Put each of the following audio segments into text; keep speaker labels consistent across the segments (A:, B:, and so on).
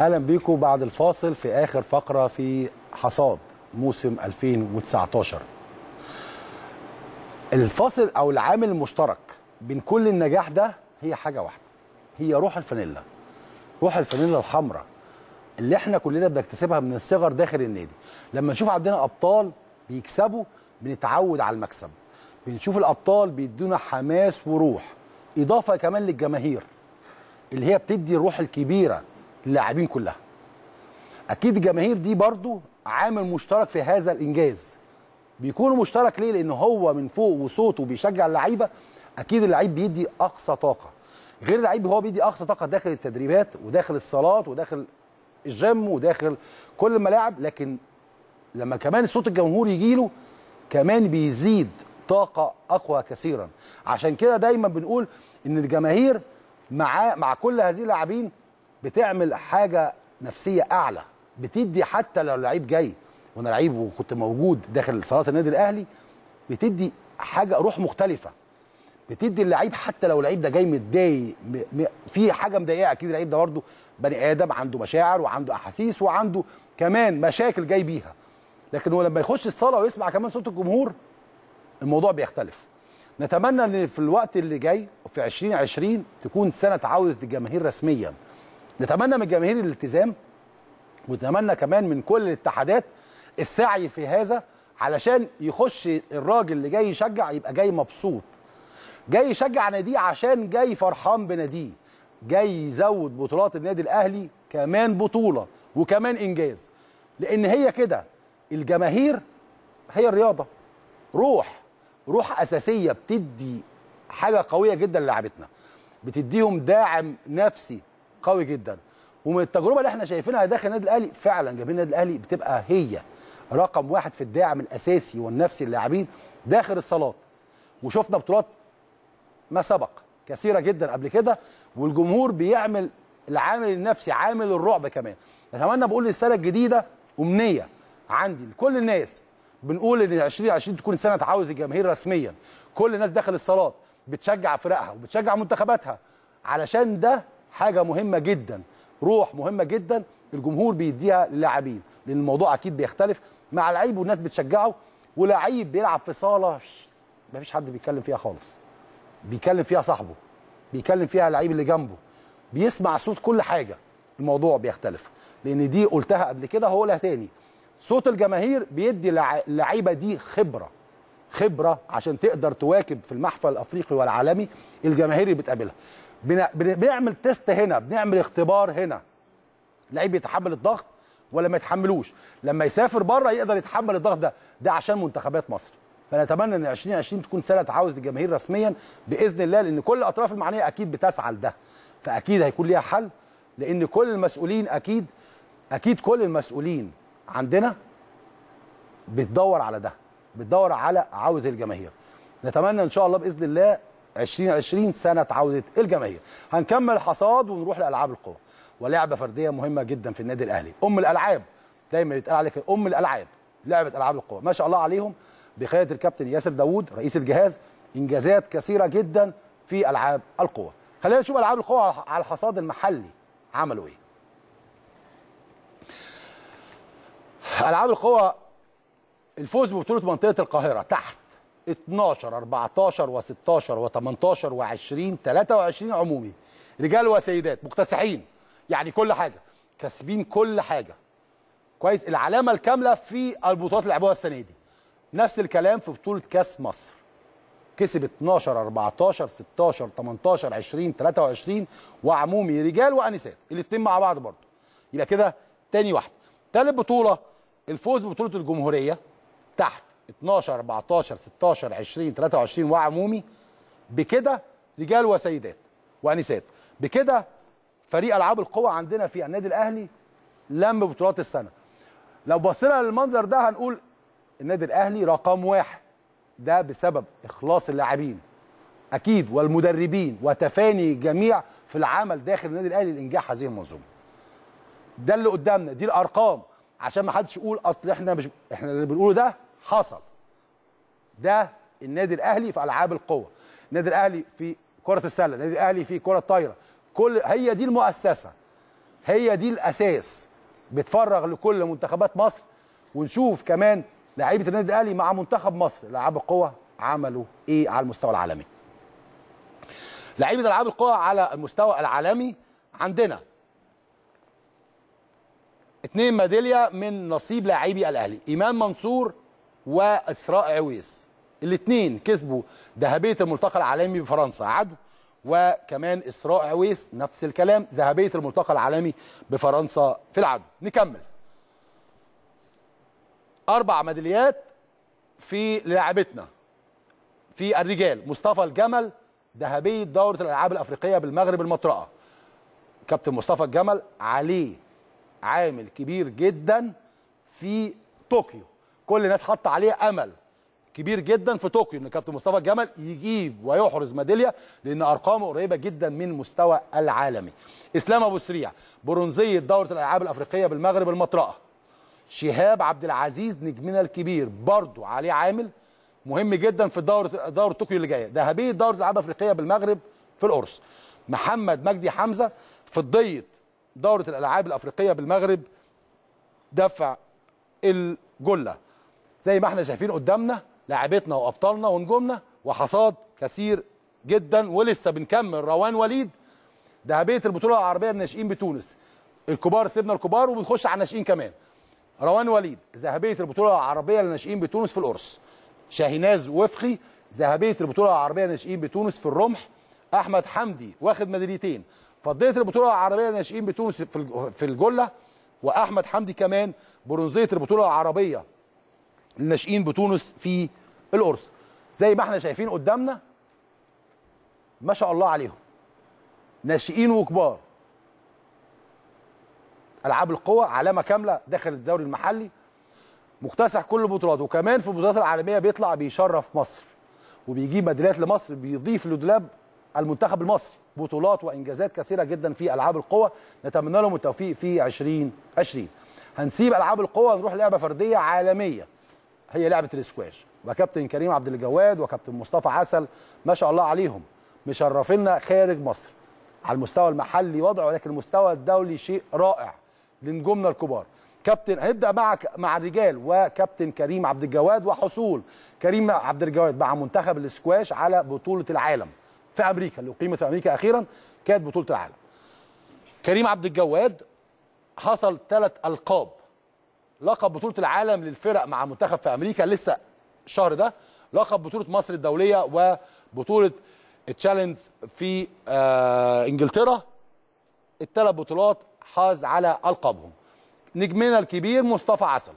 A: اهلا بيكم بعد الفاصل في اخر فقره في حصاد موسم 2019 الفاصل او العامل المشترك بين كل النجاح ده هي حاجه واحده هي روح الفانيلا روح الفانيلا الحمراء اللي احنا كلنا بنكتسبها من الصغر داخل النادي لما نشوف عندنا ابطال بيكسبوا بنتعود على المكسب بنشوف الابطال بيدونا حماس وروح اضافه كمان للجماهير اللي هي بتدي الروح الكبيره اللاعبين كلها اكيد الجماهير دي برضو عامل مشترك في هذا الانجاز بيكون مشترك ليه لان هو من فوق وصوته بيشجع اللعيبه اكيد اللعيب بيدي اقصى طاقه غير اللعيب هو بيدي اقصى طاقه داخل التدريبات وداخل الصالات وداخل الجيم وداخل كل الملاعب لكن لما كمان صوت الجمهور يجي له كمان بيزيد طاقه اقوى كثيرا عشان كده دايما بنقول ان الجماهير مع مع كل هذه اللاعبين بتعمل حاجه نفسيه اعلى بتدي حتى لو لعيب جاي وانا لعيب وكنت موجود داخل صالات النادي الاهلي بتدي حاجه روح مختلفه بتدي اللعيب حتى لو اللعيب ده جاي متضايق في حاجه مضايقه اكيد اللعيب ده برده بني ادم عنده مشاعر وعنده احاسيس وعنده كمان مشاكل جاي بيها لكن هو لما يخش الصاله ويسمع كمان صوت الجمهور الموضوع بيختلف نتمنى ان في الوقت اللي جاي في 2020 تكون سنه عوده الجماهير رسميا نتمنى من الجماهير الالتزام ونتمنى كمان من كل الاتحادات السعي في هذا علشان يخش الراجل اللي جاي يشجع يبقى جاي مبسوط جاي يشجع ناديه عشان جاي فرحان بناديه جاي يزود بطولات النادي الاهلي كمان بطوله وكمان انجاز لان هي كده الجماهير هي الرياضه روح روح اساسيه بتدي حاجه قويه جدا للاعبتنا بتديهم داعم نفسي قوي جدا ومن التجربه اللي احنا شايفينها داخل النادي الاهلي فعلا جماهير النادي الاهلي بتبقى هي رقم واحد في الداعم الاساسي والنفسي للاعبين داخل الصالات وشفنا بطولات ما سبق كثيره جدا قبل كده والجمهور بيعمل العامل النفسي عامل الرعب كمان اتمنى بقول للسنه الجديده امنيه عندي لكل الناس بنقول ان 2020 تكون سنه تعود الجماهير رسميا كل الناس داخل الصالات بتشجع فرقها وبتشجع منتخباتها علشان ده حاجه مهمه جدا روح مهمه جدا الجمهور بيديها للاعبين لان الموضوع اكيد بيختلف مع لعيب والناس بتشجعه ولعيب بيلعب في صاله مفيش حد بيتكلم فيها خالص بيتكلم فيها صاحبه بيتكلم فيها اللعيب اللي جنبه بيسمع صوت كل حاجه الموضوع بيختلف لان دي قلتها قبل كده هقولها تاني صوت الجماهير بيدي اللعيبه دي خبره خبره عشان تقدر تواكب في المحفل الافريقي والعالمي الجماهير اللي بتقابلها بنعمل تيست هنا بنعمل اختبار هنا لعيب يتحمل الضغط ولا ما يتحملوش لما يسافر بره يقدر يتحمل الضغط ده ده عشان منتخبات مصر فنتمنى ان 2020 تكون سنه عوده الجماهير رسميا باذن الله لان كل الاطراف المعنيه اكيد بتسعى لده فاكيد هيكون ليها حل لان كل المسؤولين اكيد اكيد كل المسؤولين عندنا بتدور على ده بتدور على عوده الجماهير نتمنى ان شاء الله باذن الله 2020 سنه عوده الجماهير هنكمل حصاد ونروح لالعاب القوى ولعبه فرديه مهمه جدا في النادي الاهلي ام الالعاب دايما بيتقال عليك ام الالعاب لعبه العاب القوى ما شاء الله عليهم بقياده الكابتن ياسر داوود رئيس الجهاز انجازات كثيره جدا في العاب القوى خلينا نشوف العاب القوى على الحصاد المحلي عملوا ايه العاب القوى الفوز ببطوله منطقه القاهره تحت 12 14 و16 و18 و20 23 عمومي رجال وسيدات مكتسحين يعني كل حاجه كاسبين كل حاجه كويس العلامه الكامله في البطولات اللي لعبوها السنه دي نفس الكلام في بطوله كاس مصر كسب 12 14 16 18 20 23 وعمومي رجال وانسات الاثنين مع بعض برضه يبقى كده تاني واحده تالت بطوله الفوز ببطوله الجمهوريه تحت 12 14 16 20 23 وعمومي بكده رجال وسيدات وانسات بكده فريق العاب القوى عندنا في النادي الاهلي لم بطولات السنه لو بصينا للمنظر ده هنقول النادي الاهلي رقم واحد ده بسبب اخلاص اللاعبين اكيد والمدربين وتفاني الجميع في العمل داخل النادي الاهلي لانجاح هذه المنظومه ده اللي قدامنا دي الارقام عشان ما حدش يقول اصل احنا مش احنا اللي بنقوله ده حصل ده النادي الاهلي في العاب القوه النادي الاهلي في كره السله النادي الاهلي في كره الطايره كل هي دي المؤسسه هي دي الاساس بتفرغ لكل منتخبات مصر ونشوف كمان لعيبه النادي الاهلي مع منتخب مصر العاب القوه عملوا ايه على المستوى العالمي لعيبه العاب القوه على المستوى العالمي عندنا اتنين ميداليه من نصيب لاعبي الاهلي ايمان منصور واسراء عويس الاثنين كسبوا ذهبيه الملتقى العالمي بفرنسا عدو وكمان اسراء عويس نفس الكلام ذهبيه الملتقى العالمي بفرنسا في العدو نكمل اربع ميداليات في لاعبتنا في الرجال مصطفى الجمل ذهبيه دوره الالعاب الافريقيه بالمغرب المطرقه كابتن مصطفى الجمل عليه عامل كبير جدا في طوكيو كل الناس حاطه عليه امل كبير جدا في طوكيو ان كابتن مصطفى جمل يجيب ويحرز ميداليه لان ارقامه قريبه جدا من مستوى العالمي. اسلام ابو سريع برونزيه دوره الالعاب الافريقيه بالمغرب المطرقه. شهاب عبد العزيز نجمنا الكبير برضه عليه عامل مهم جدا في دوره دوره طوكيو اللي جايه، ذهبيه دوره الالعاب الافريقيه بالمغرب في القرص. محمد مجدي حمزه فضيه دوره الالعاب الافريقيه بالمغرب دفع الجله. زي ما احنا شايفين قدامنا لاعبتنا وابطالنا ونجومنا وحصاد كثير جدا ولسه بنكمل روان وليد ذهبيه البطوله العربيه للناشئين بتونس الكبار سيبنا الكبار وبنخش على الناشئين كمان روان وليد ذهبيه البطوله العربيه للناشئين بتونس في القرص شاهيناز وفخي ذهبيه البطوله العربيه للناشئين بتونس في الرمح احمد حمدي واخد ميداليتين فضيه البطوله العربيه للناشئين بتونس في الجله واحمد حمدي كمان برونزيه البطوله العربيه الناشئين بتونس في القرص زي ما احنا شايفين قدامنا ما شاء الله عليهم ناشئين وكبار العاب القوى علامه كامله داخل الدوري المحلي مكتسح كل البطولات وكمان في البطولات العالميه بيطلع بيشرف مصر وبيجيب ميداليات لمصر بيضيف لدولاب المنتخب المصري بطولات وانجازات كثيره جدا في العاب القوى نتمنى لهم التوفيق في 2020 هنسيب العاب القوى نروح لعبه فرديه عالميه هي لعبه الاسكواش وكابتن كريم عبد الجواد وكابتن مصطفى عسل ما شاء الله عليهم مشرفينا خارج مصر على المستوى المحلي وضع ولكن المستوى الدولي شيء رائع لنجومنا الكبار كابتن هنبدا معك مع الرجال وكابتن كريم عبد الجواد وحصول كريم عبد الجواد مع منتخب الاسكواش على بطوله العالم في امريكا اللي اقيمت في امريكا اخيرا كانت بطوله العالم كريم عبد الجواد حصل ثلاث القاب لقب بطوله العالم للفرق مع منتخب في امريكا لسه الشهر ده لقب بطوله مصر الدوليه وبطوله التشالنج في آه انجلترا الثلاث بطولات حاز على القابهم نجمنا الكبير مصطفى عسل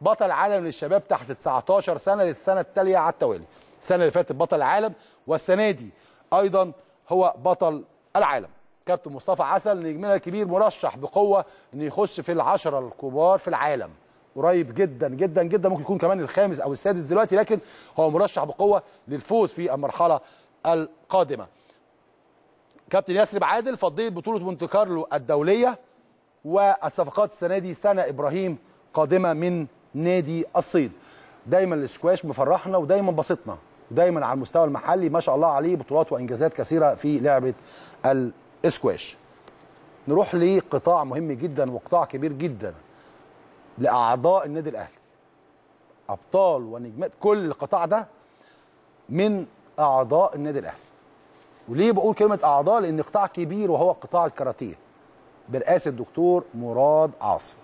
A: بطل عالم للشباب تحت 19 سنه للسنه التاليه على التوالي السنه اللي فاتت بطل العالم والسنه دي ايضا هو بطل العالم كابتن مصطفى عسل نجمنا الكبير مرشح بقوه انه يخش في العشره الكبار في العالم قريب جدا جدا جدا ممكن يكون كمان الخامس او السادس دلوقتي لكن هو مرشح بقوه للفوز في المرحله القادمه كابتن ياسر عادل فضيت بطوله مونت كارلو الدوليه والصفقات السنه دي سنه ابراهيم قادمه من نادي الصيد دايما السكواش مفرحنا ودايما بسطنا ودايما على المستوى المحلي ما شاء الله عليه بطولات وانجازات كثيره في لعبه سكواش نروح لقطاع مهم جدا وقطاع كبير جدا لاعضاء النادي الاهلي ابطال ونجمات كل القطاع ده من اعضاء النادي الاهلي وليه بقول كلمه اعضاء لان قطاع كبير وهو قطاع الكاراتيه برئاسه الدكتور مراد عاصم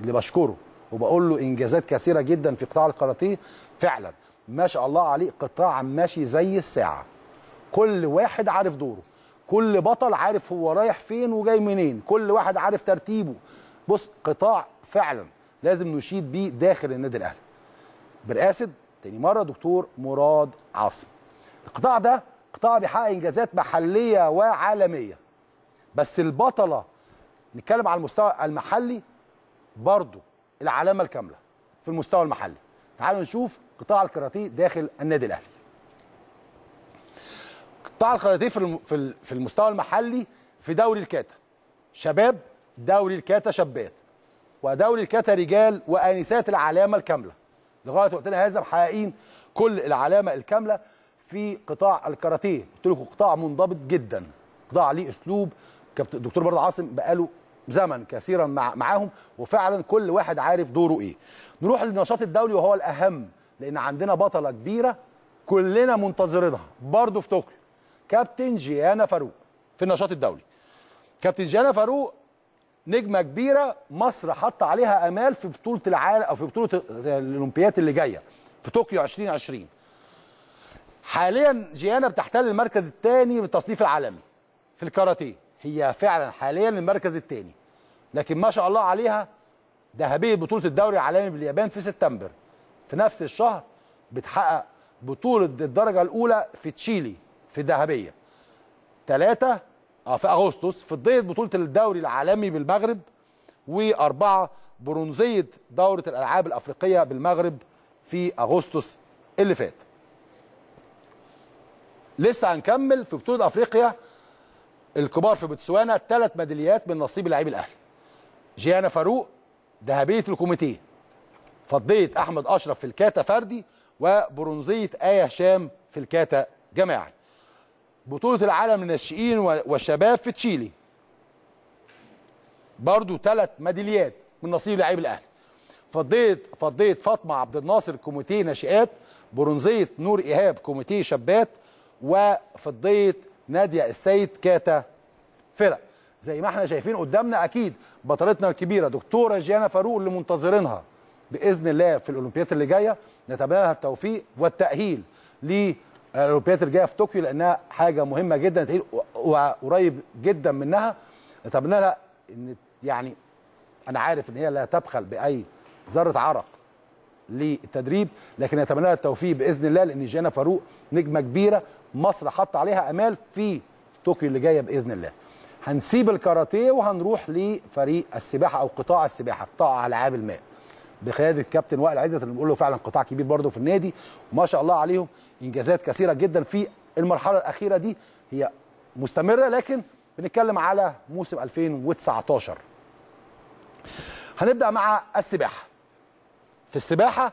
A: اللي بشكره وبقول له انجازات كثيره جدا في قطاع الكاراتيه فعلا ما شاء الله عليه قطاع ماشي زي الساعه كل واحد عارف دوره كل بطل عارف هو رايح فين وجاي منين كل واحد عارف ترتيبه بص قطاع فعلا لازم نشيد بيه داخل النادي الاهلي برئاسه تاني مره دكتور مراد عاصم القطاع ده قطاع بيحقق انجازات محليه وعالميه بس البطله نتكلم على المستوى المحلي برضه العلامه الكامله في المستوى المحلي تعالوا نشوف قطاع الكاراتيه داخل النادي الاهلي قطاع الخريطي في في المستوى المحلي في دوري الكاتا شباب دوري الكاتا شابات ودوري الكاتا رجال وانسات العلامه الكامله لغايه وقتنا هذا محققين كل العلامه الكامله في قطاع الكاراتيه قلت لكم قطاع منضبط جدا قطاع ليه اسلوب كابتن الدكتور برضه عاصم بقاله زمن كثيرا معاهم وفعلا كل واحد عارف دوره ايه نروح للنشاط الدولي وهو الاهم لان عندنا بطله كبيره كلنا منتظرينها برضه في طوكيو كابتن جيانا فاروق في النشاط الدولي كابتن جيانا فاروق نجمه كبيره مصر حط عليها امال في بطوله العالم او في بطوله الاولمبياد اللي جايه في طوكيو 2020 حاليا جيانا بتحتل المركز الثاني بالتصنيف العالمي في الكاراتيه هي فعلا حاليا المركز الثاني لكن ما شاء الله عليها ذهبيه بطوله الدوري العالمي باليابان في سبتمبر في نفس الشهر بتحقق بطوله الدرجه الاولى في تشيلي في الذهبيه ثلاثة اه في اغسطس فضيه بطوله الدوري العالمي بالمغرب واربعه برونزيه دوره الالعاب الافريقيه بالمغرب في اغسطس اللي فات لسه هنكمل في بطوله افريقيا الكبار في بوتسوانا ثلاث ميداليات من نصيب لعيب الاهلي جيانا فاروق ذهبيه الكوميتي فضيه احمد اشرف في الكاتا فردي وبرونزيه ايه هشام في الكاتا جماعي بطولة العالم للناشئين والشباب في تشيلي برضو ثلاث ميداليات من نصيب لعيب الاهلي فضيت فضيت فاطمه عبد الناصر كوميتي ناشئات برونزيه نور ايهاب كوميتي شابات وفضيه ناديه السيد كاتا فرق زي ما احنا شايفين قدامنا اكيد بطلتنا الكبيره دكتوره جيانا فاروق اللي منتظرينها باذن الله في الاولمبياد اللي جايه نتمنى لها التوفيق والتاهيل ل الاولمبيات الجايه في طوكيو لانها حاجه مهمه جدا وقريب جدا منها نتمنى لها ان يعني انا عارف ان هي لا تبخل باي ذره عرق للتدريب لكن نتمنى لها التوفيق باذن الله لان جينا فاروق نجمه كبيره مصر حط عليها امال في طوكيو اللي جايه باذن الله. هنسيب الكاراتيه وهنروح لفريق السباحه او قطاع السباحه قطاع العاب الماء بقياده كابتن وائل عزت اللي بنقول له فعلا قطاع كبير برضه في النادي وما شاء الله عليهم انجازات كثيره جدا في المرحله الاخيره دي هي مستمره لكن بنتكلم على موسم 2019 هنبدا مع السباحه في السباحه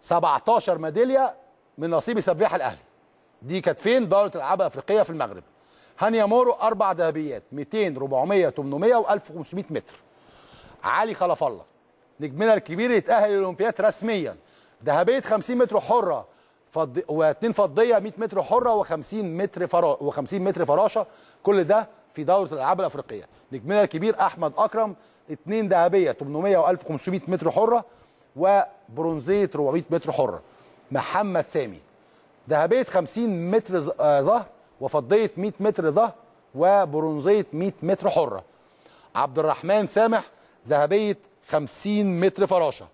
A: 17 ميداليه من نصيب سباح الاهلي دي كانت فين دوره الالعاب الافريقيه في المغرب هانيا مورو اربع ذهبيات 200 400 800 و1500 متر علي خلف الله نجمنا الكبير يتاهل للاولمبياد رسميا ذهبيه 50 متر حره فض... واثنين فضيه 100 متر حره و50 متر فرا... و50 متر فراشه كل ده في دوره الالعاب الافريقيه نجمنا الكبير احمد اكرم اثنين ذهبيه 800 و1500 متر حره وبرونزيه 400 متر حره محمد سامي ذهبيه 50 متر آه، ظهر وفضيه 100 متر ظهر وبرونزيه 100 متر حره عبد الرحمن سامح ذهبيه 50 متر فراشه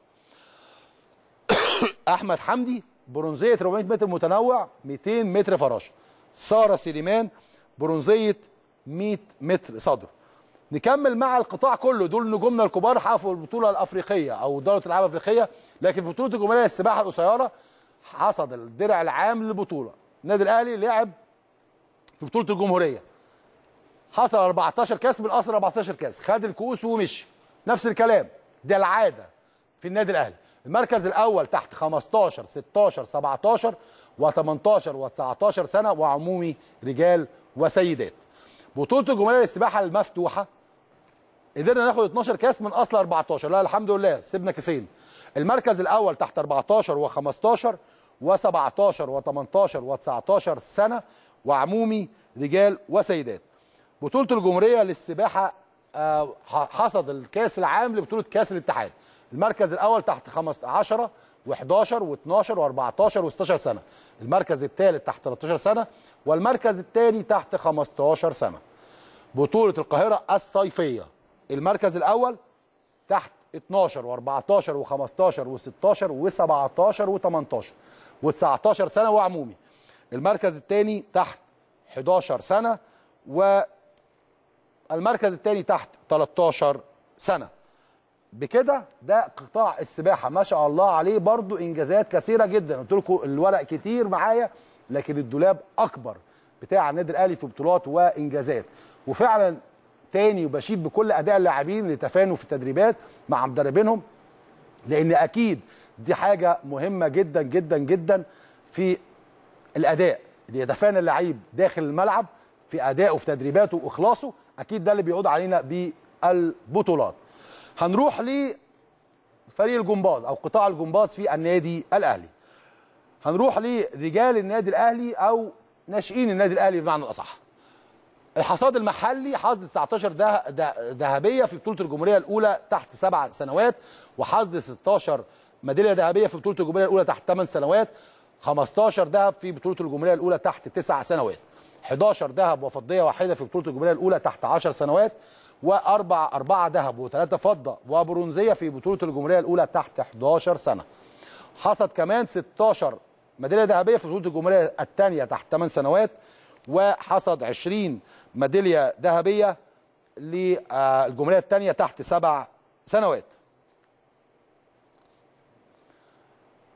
A: احمد حمدي برونزيه 400 متر متنوع 200 متر فراشه ساره سليمان برونزيه 100 متر صدر نكمل مع القطاع كله دول نجومنا الكبار حققوا البطوله الافريقيه او دوره الالعاب الافريقيه لكن في بطوله الجمهوريه السباحه القصيره حصد الدرع العام للبطوله النادي الاهلي لعب في بطوله الجمهوريه حصل 14 كاس من اصل 14 كاس خد الكؤوس ومشي نفس الكلام ده العاده في النادي الاهلي المركز الاول تحت 15 16 17 و18 و19 سنه وعمومي رجال وسيدات بطوله الجمهوريه للسباحه المفتوحه قدرنا ناخد 12 كاس من اصل 14 لا الحمد لله سيبنا كاسين المركز الاول تحت 14 و15 و17 و18 و19 سنه وعمومي رجال وسيدات بطوله الجمهوريه للسباحه آه، حصد الكاس العام لبطوله كاس الاتحاد المركز الاول تحت 10 و11 و12 و14 و16 سنه المركز الثالث تحت 13 سنه والمركز الثاني تحت 15 سنه بطوله القاهره الصيفيه المركز الاول تحت 12 و14 و15 و16 و17 و18 و19 سنه وعمومي المركز الثاني تحت 11 سنه والمركز الثاني تحت 13 سنه بكده ده قطاع السباحه ما شاء الله عليه برضو انجازات كثيره جدا قلت لكم الورق كتير معايا لكن الدولاب اكبر بتاع النادي الاهلي في بطولات وانجازات وفعلا تاني وبشيد بكل اداء اللاعبين اللي تفانوا في التدريبات مع مدربينهم لان اكيد دي حاجه مهمه جدا جدا جدا في الاداء اللي يتفانى اللعيب داخل الملعب في ادائه في تدريباته واخلاصه اكيد ده اللي بيعود علينا بالبطولات هنروح لفريق الجمباز او قطاع الجمباز في النادي الاهلي هنروح لرجال النادي الاهلي او ناشئين النادي الاهلي بمعنى الاصح الحصاد المحلي حصد 19 ده ده ذهبيه في بطوله الجمهوريه الاولى تحت سبع سنوات وحصد 16 ميداليه ذهبيه في بطوله الجمهوريه الاولى تحت 8 سنوات 15 ذهب في بطوله الجمهوريه الاولى تحت 9 سنوات 11 ذهب وفضيه واحده في بطوله الجمهوريه الاولى تحت 10 سنوات واربع اربعه ذهب وثلاثه فضه وبرونزيه في بطوله الجمهوريه الاولى تحت 11 سنه. حصد كمان 16 ميداليه ذهبيه في بطوله الجمهوريه الثانيه تحت 8 سنوات وحصد 20 ميداليه ذهبيه للجمهوريه الثانيه تحت 7 سنوات.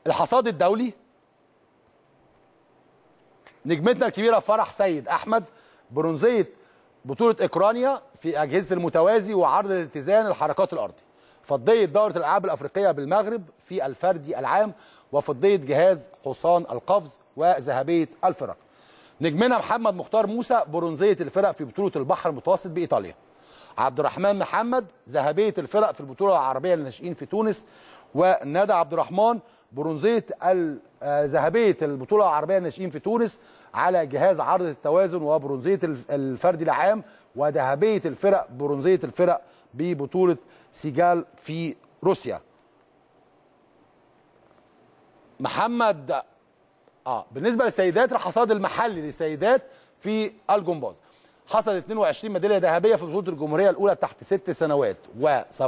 A: الحصاد الدولي نجمتنا الكبيره فرح سيد احمد برونزيه بطولة أوكرانيا في أجهزة المتوازي وعرض الاتزان الحركات الأرضي فضية دورة الألعاب الأفريقية بالمغرب في الفردي العام وفضية جهاز حصان القفز وذهبية الفرق نجمنا محمد مختار موسى برونزية الفرق في بطولة البحر المتوسط بإيطاليا عبد الرحمن محمد ذهبية الفرق في البطولة العربية للناشئين في تونس وندى عبد الرحمن برونزية آه، ذهبية البطولة العربية للناشئين في تونس على جهاز عرض التوازن وبرونزيه الفردي العام وذهبيه الفرق برونزيه الفرق ببطوله سيجال في روسيا. محمد اه بالنسبه للسيدات الحصاد المحلي للسيدات في الجمباز حصد 22 ميداليه ذهبيه في بطوله الجمهوريه الاولى تحت ست سنوات و17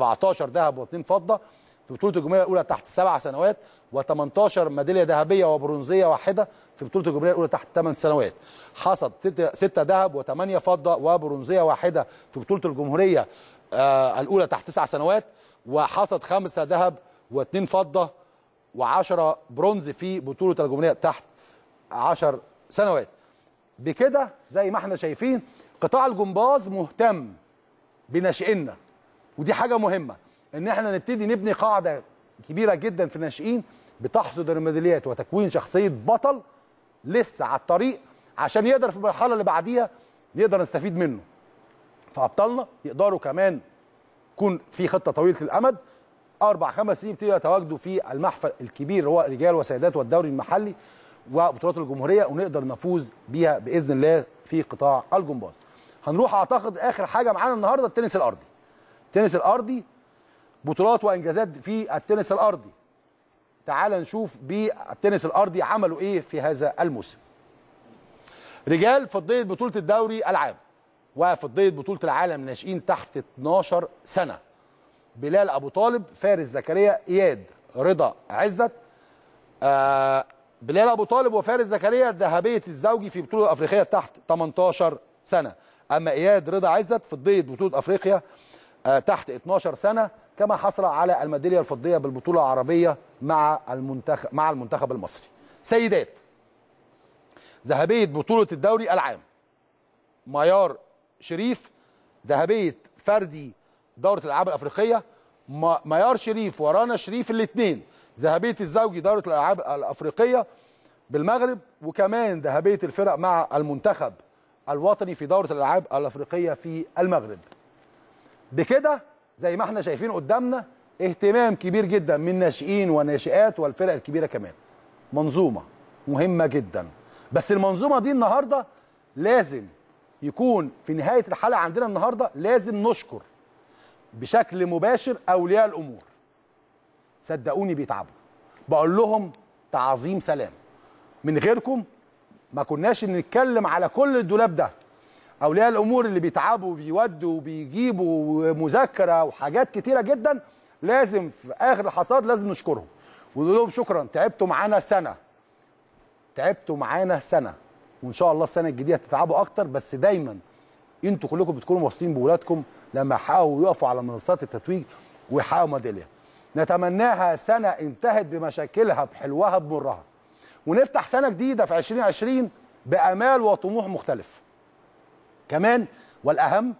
A: ذهب واثنين فضه في بطوله الجمهوريه الاولى تحت سبع سنوات و18 ميداليه ذهبيه وبرونزيه واحده في بطوله الجمهوريه الاولى تحت ثمان سنوات حصد سته ذهب وثمانيه فضه وبرونزيه واحده في بطوله الجمهوريه آه، الاولى تحت تسع سنوات وحصد خمسه ذهب واثنين فضه و10 برونز في بطوله الجمهوريه تحت 10 سنوات بكده زي ما احنا شايفين قطاع الجمباز مهتم بناشئنا ودي حاجه مهمه ان احنا نبتدي نبني قاعده كبيره جدا في الناشئين بتحصد الميداليات وتكوين شخصيه بطل لسه على الطريق عشان يقدر في المرحله اللي بعديها نقدر نستفيد منه فابطالنا يقدروا كمان يكون في خطه طويله الامد اربع خمس سنين يبتدوا يتواجدوا في المحفل الكبير هو رجال وسيدات والدوري المحلي وبطولات الجمهوريه ونقدر نفوز بيها باذن الله في قطاع الجمباز. هنروح اعتقد اخر حاجه معانا النهارده التنس الارضي. التنس الارضي بطولات وانجازات في التنس الارضي تعال نشوف بالتنس الارضي عملوا ايه في هذا الموسم رجال فضيه بطوله الدوري العام وفضيه بطوله العالم ناشئين تحت 12 سنه بلال ابو طالب فارس زكريا اياد رضا عزت آه، بلال ابو طالب وفارس زكريا ذهبيه الزوجي في بطوله الافريقيه تحت 18 سنه اما اياد رضا عزت فضيه بطوله افريقيا آه، تحت 12 سنه كما حصل على الميداليه الفضيه بالبطوله العربيه مع المنتخب مع المنتخب المصري. سيدات ذهبيه بطوله الدوري العام ميار شريف ذهبيه فردي دوره الالعاب الافريقيه ميار شريف ورانا شريف الاثنين ذهبيه الزوجي دوره الالعاب الافريقيه بالمغرب وكمان ذهبيه الفرق مع المنتخب الوطني في دوره الالعاب الافريقيه في المغرب. بكده زي ما احنا شايفين قدامنا اهتمام كبير جدا من ناشئين وناشئات والفرق الكبيره كمان منظومه مهمه جدا بس المنظومه دي النهارده لازم يكون في نهايه الحلقه عندنا النهارده لازم نشكر بشكل مباشر اولياء الامور صدقوني بيتعبوا بقول لهم تعظيم سلام من غيركم ما كناش نتكلم على كل الدولاب ده اولياء الامور اللي بيتعبوا وبيودوا وبيجيبوا مذاكره وحاجات كتيره جدا لازم في اخر الحصاد لازم نشكرهم ونقول لهم شكرا تعبتوا معانا سنه تعبتوا معانا سنه وان شاء الله السنه الجديده تتعبوا اكتر بس دايما انتوا كلكم بتكونوا واصلين بولادكم لما يحققوا ويقفوا على منصات التتويج ويحققوا ميداليه نتمناها سنه انتهت بمشاكلها بحلوها بمرها ونفتح سنه جديده في 2020 بامال وطموح مختلف كمان والاهم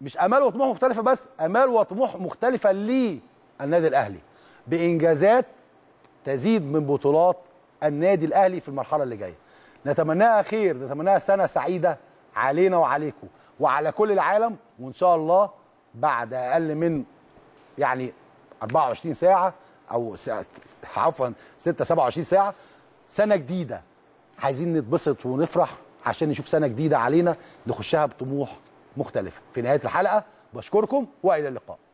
A: مش امال وطموح مختلفه بس امال وطموح مختلفه للنادي الاهلي بانجازات تزيد من بطولات النادي الاهلي في المرحله اللي جايه نتمناها خير نتمناها سنه سعيده علينا وعليكم وعلى كل العالم وان شاء الله بعد اقل من يعني 24 ساعه او ساعة عفوا 6 27 ساعه سنه جديده عايزين نتبسط ونفرح عشان نشوف سنه جديده علينا نخشها بطموح مختلف في نهايه الحلقه بشكركم والى اللقاء